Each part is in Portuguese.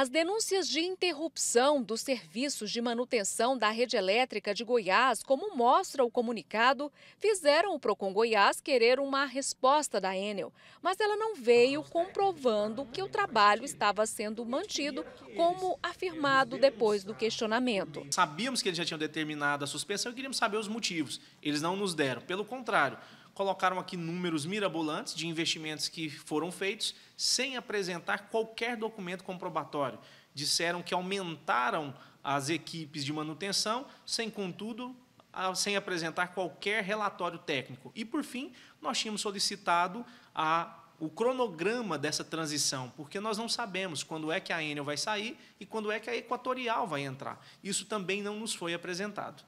As denúncias de interrupção dos serviços de manutenção da rede elétrica de Goiás, como mostra o comunicado, fizeram o Procon Goiás querer uma resposta da Enel, mas ela não veio comprovando que o trabalho estava sendo mantido, como afirmado depois do questionamento. Sabíamos que eles já tinham determinado a suspensão e queríamos saber os motivos. Eles não nos deram. Pelo contrário, colocaram aqui números mirabolantes de investimentos que foram feitos sem apresentar qualquer documento comprobatório. Disseram que aumentaram as equipes de manutenção, sem, contudo, sem apresentar qualquer relatório técnico. E, por fim, nós tínhamos solicitado a o cronograma dessa transição, porque nós não sabemos quando é que a Enel vai sair e quando é que a Equatorial vai entrar. Isso também não nos foi apresentado.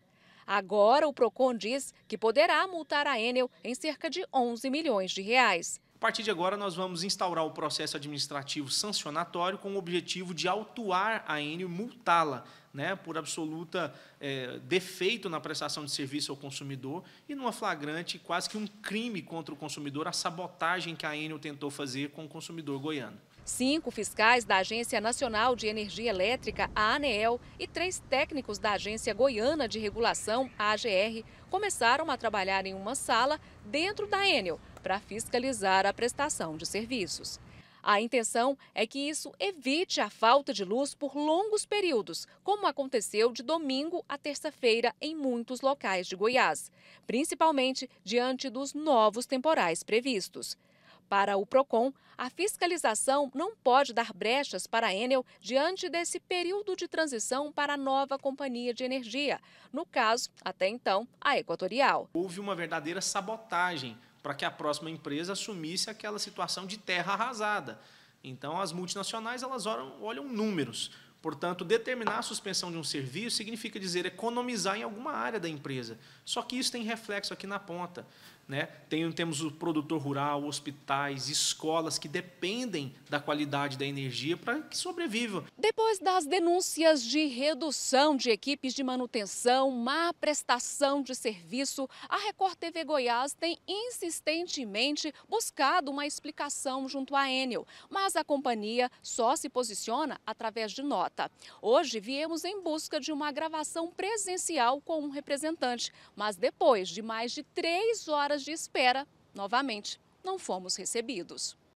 Agora, o PROCON diz que poderá multar a Enel em cerca de 11 milhões de reais. A partir de agora, nós vamos instaurar o processo administrativo sancionatório com o objetivo de autuar a Enel e multá-la né, por absoluta é, defeito na prestação de serviço ao consumidor e numa flagrante, quase que um crime contra o consumidor, a sabotagem que a Enel tentou fazer com o consumidor goiano. Cinco fiscais da Agência Nacional de Energia Elétrica, a ANEEL, e três técnicos da Agência Goiana de Regulação, a AGR, começaram a trabalhar em uma sala dentro da Enel para fiscalizar a prestação de serviços. A intenção é que isso evite a falta de luz por longos períodos, como aconteceu de domingo a terça-feira em muitos locais de Goiás, principalmente diante dos novos temporais previstos. Para o PROCON, a fiscalização não pode dar brechas para a Enel diante desse período de transição para a nova companhia de energia, no caso, até então, a Equatorial. Houve uma verdadeira sabotagem para que a próxima empresa assumisse aquela situação de terra arrasada. Então, as multinacionais elas olham, olham números. Portanto, determinar a suspensão de um serviço significa dizer economizar em alguma área da empresa. Só que isso tem reflexo aqui na ponta. Né? Tem, temos o produtor rural, hospitais, escolas que dependem da qualidade da energia para que sobrevivam. Depois das denúncias de redução de equipes de manutenção, má prestação de serviço, a Record TV Goiás tem insistentemente buscado uma explicação junto à Enel. Mas a companhia só se posiciona através de nota. Hoje viemos em busca de uma gravação presencial com um representante, mas depois de mais de três horas de espera, novamente não fomos recebidos.